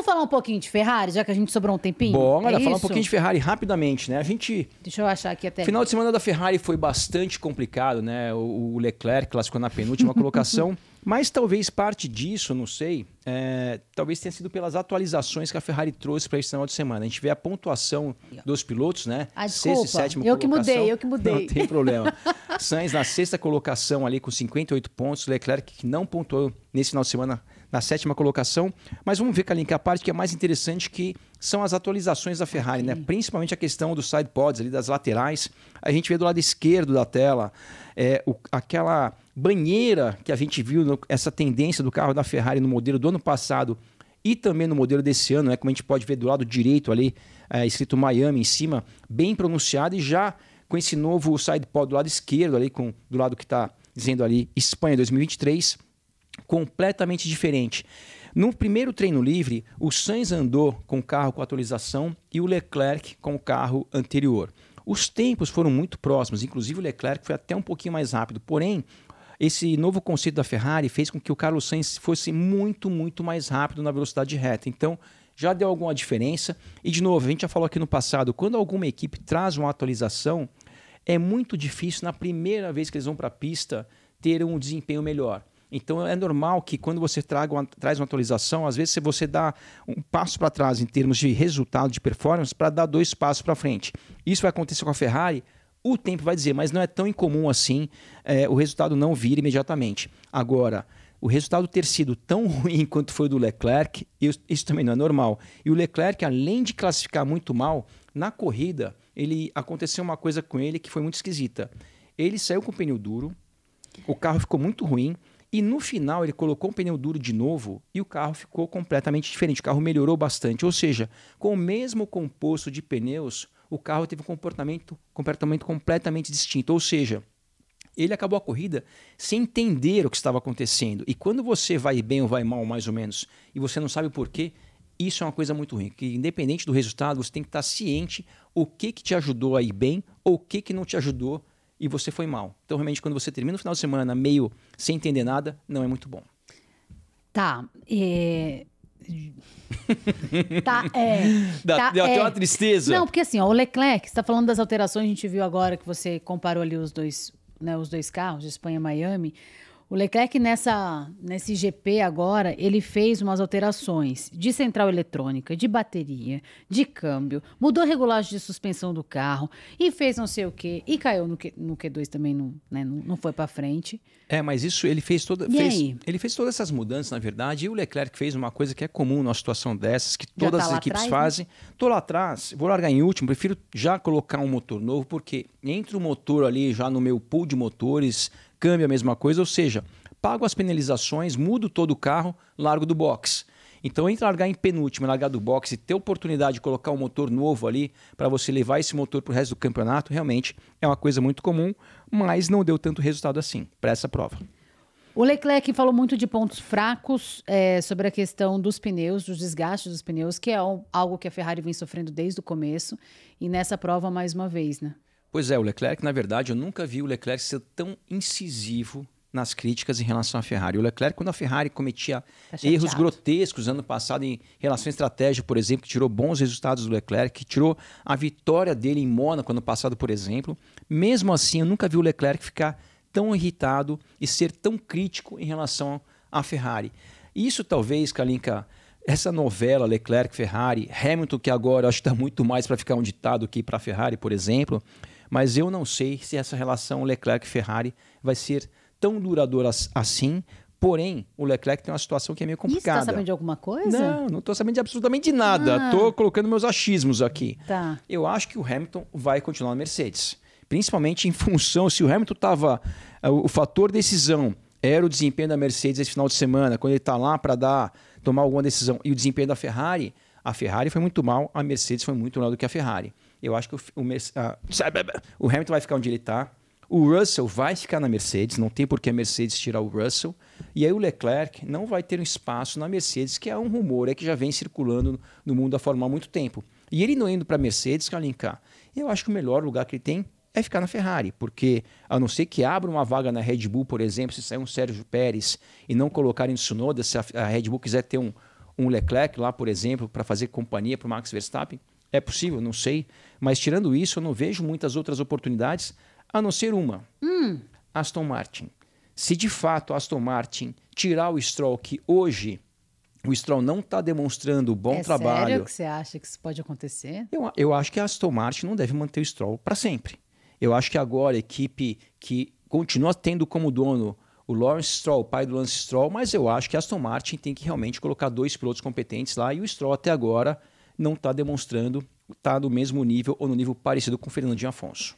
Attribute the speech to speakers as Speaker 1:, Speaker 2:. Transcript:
Speaker 1: Vamos falar um pouquinho de Ferrari, já que a gente sobrou um tempinho? Bom, olha, é falar um pouquinho de Ferrari
Speaker 2: rapidamente, né? A gente.
Speaker 1: Deixa eu achar aqui até. Final de
Speaker 2: semana da Ferrari foi bastante complicado, né? O Leclerc classificou na penúltima colocação. Mas talvez parte disso, não sei, é, talvez tenha sido pelas atualizações que a Ferrari trouxe para esse final de semana. A gente vê a pontuação dos pilotos, né? Ah, desculpa, sexta e sétima eu colocação. que mudei, eu que mudei. Não tem problema. Sainz na sexta colocação ali com 58 pontos, Leclerc que não pontuou nesse final de semana na sétima colocação. Mas vamos ver, que a parte que é mais interessante que são as atualizações da Ferrari, né? principalmente a questão dos side pods, ali, das laterais. A gente vê do lado esquerdo da tela é, o, aquela banheira que a gente viu, no, essa tendência do carro da Ferrari no modelo do ano passado e também no modelo desse ano, né? como a gente pode ver do lado direito ali, é, escrito Miami em cima, bem pronunciado e já com esse novo side pod do lado esquerdo ali, com, do lado que está dizendo ali Espanha 2023 completamente diferente. No primeiro treino livre, o Sainz andou com o carro com atualização e o Leclerc com o carro anterior. Os tempos foram muito próximos, inclusive o Leclerc foi até um pouquinho mais rápido, porém esse novo conceito da Ferrari fez com que o Carlos Sainz fosse muito, muito mais rápido na velocidade reta. Então, já deu alguma diferença. E, de novo, a gente já falou aqui no passado: quando alguma equipe traz uma atualização, é muito difícil na primeira vez que eles vão para a pista ter um desempenho melhor. Então é normal que quando você traga uma, traz uma atualização, às vezes você dá um passo para trás em termos de resultado de performance para dar dois passos para frente. Isso vai acontecer com a Ferrari? O tempo vai dizer, mas não é tão incomum assim é, o resultado não vir imediatamente. Agora, o resultado ter sido tão ruim quanto foi o do Leclerc, isso também não é normal. E o Leclerc, além de classificar muito mal, na corrida ele aconteceu uma coisa com ele que foi muito esquisita. Ele saiu com o pneu duro, o carro ficou muito ruim, e no final ele colocou um pneu duro de novo e o carro ficou completamente diferente. O carro melhorou bastante. Ou seja, com o mesmo composto de pneus, o carro teve um comportamento, comportamento completamente distinto. Ou seja, ele acabou a corrida sem entender o que estava acontecendo. E quando você vai bem ou vai mal, mais ou menos, e você não sabe por porquê, isso é uma coisa muito ruim, que independente do resultado, você tem que estar ciente o que, que te ajudou a ir bem ou o que, que não te ajudou e você foi mal. Então, realmente, quando você termina o final de semana meio sem entender nada, não é muito bom.
Speaker 1: Tá. É... tá, é. Dá, tá, deu é. até uma tristeza. Não, porque assim, ó, o Leclerc, você tá falando das alterações, a gente viu agora que você comparou ali os dois, né, os dois carros, Espanha e Miami. O Leclerc nessa nesse GP agora, ele fez umas alterações de central eletrônica, de bateria, de câmbio, mudou a regulagem de suspensão do carro e fez não sei o quê e caiu no, Q, no Q2 também não, né, não, não foi para frente.
Speaker 2: É, mas isso ele fez toda e fez, aí? ele fez todas essas mudanças, na verdade, e o Leclerc fez uma coisa que é comum numa situação dessas, que tá todas tá as equipes atrás, né? fazem. Né? Tô lá atrás, vou largar em último, prefiro já colocar um motor novo porque entre o motor ali já no meu pool de motores câmbio a mesma coisa, ou seja, pago as penalizações, mudo todo o carro, largo do box. Então, entre largar em penúltimo e largar do boxe e ter oportunidade de colocar um motor novo ali para você levar esse motor para o resto do campeonato, realmente é uma coisa muito comum, mas não deu tanto resultado assim para essa prova.
Speaker 1: O Leclerc falou muito de pontos fracos é, sobre a questão dos pneus, dos desgastes dos pneus, que é algo que a Ferrari vem sofrendo desde o começo e nessa prova mais uma vez, né?
Speaker 2: Pois é, o Leclerc, na verdade, eu nunca vi o Leclerc ser tão incisivo nas críticas em relação à Ferrari. O Leclerc, quando a Ferrari cometia tá erros grotescos ano passado em relação à estratégia, por exemplo, que tirou bons resultados do Leclerc, que tirou a vitória dele em Mônaco ano passado, por exemplo, mesmo assim eu nunca vi o Leclerc ficar tão irritado e ser tão crítico em relação à Ferrari. Isso talvez, Kalinka, essa novela Leclerc-Ferrari, Hamilton, que agora acho que está muito mais para ficar um ditado que para a Ferrari, por exemplo, mas eu não sei se essa relação Leclerc-Ferrari vai ser tão duradoura assim. Porém, o Leclerc tem uma situação que é meio tá complicada. Você está sabendo de alguma
Speaker 1: coisa? Não, não
Speaker 2: estou sabendo de absolutamente nada. Estou ah. colocando meus achismos aqui. Tá. Eu acho que o Hamilton vai continuar na Mercedes. Principalmente em função, se o Hamilton estava. Eh, o fator decisão era o desempenho da Mercedes esse final de semana, quando ele está lá para dar, tomar alguma decisão, e o desempenho da Ferrari, a Ferrari foi muito mal, a Mercedes foi muito melhor do que a Ferrari. Eu acho que o, o, a, ah, ah, o Hamilton vai ficar onde ele está. O Russell vai ficar na Mercedes, não tem por que a Mercedes tirar o Russell. E aí o Leclerc não vai ter um espaço na Mercedes, que é um rumor é que já vem circulando no mundo da Fórmula há muito tempo. E ele não indo para a Mercedes, Kalinka, eu acho que o melhor lugar que ele tem é ficar na Ferrari, porque a não ser que abra uma vaga na Red Bull, por exemplo, se sair um Sérgio Pérez e não colocarem Tsunoda, se a, a Red Bull quiser ter um, um Leclerc lá, por exemplo, para fazer companhia para o Max Verstappen, é possível, não sei. Mas tirando isso, eu não vejo muitas outras oportunidades, a não ser uma. Hum. Aston Martin. Se de fato Aston Martin tirar o Stroll, que hoje o Stroll não está demonstrando bom é trabalho. Sério que você
Speaker 1: acha que isso pode acontecer? Eu,
Speaker 2: eu acho que a Aston Martin não deve manter o Stroll para sempre. Eu acho que agora a equipe que continua tendo como dono o Lawrence Stroll, pai do Lance Stroll, mas eu acho que a Aston Martin tem que realmente colocar dois pilotos competentes lá e o Stroll até agora não está demonstrando estar tá no mesmo nível ou no nível parecido com o Fernandinho Afonso.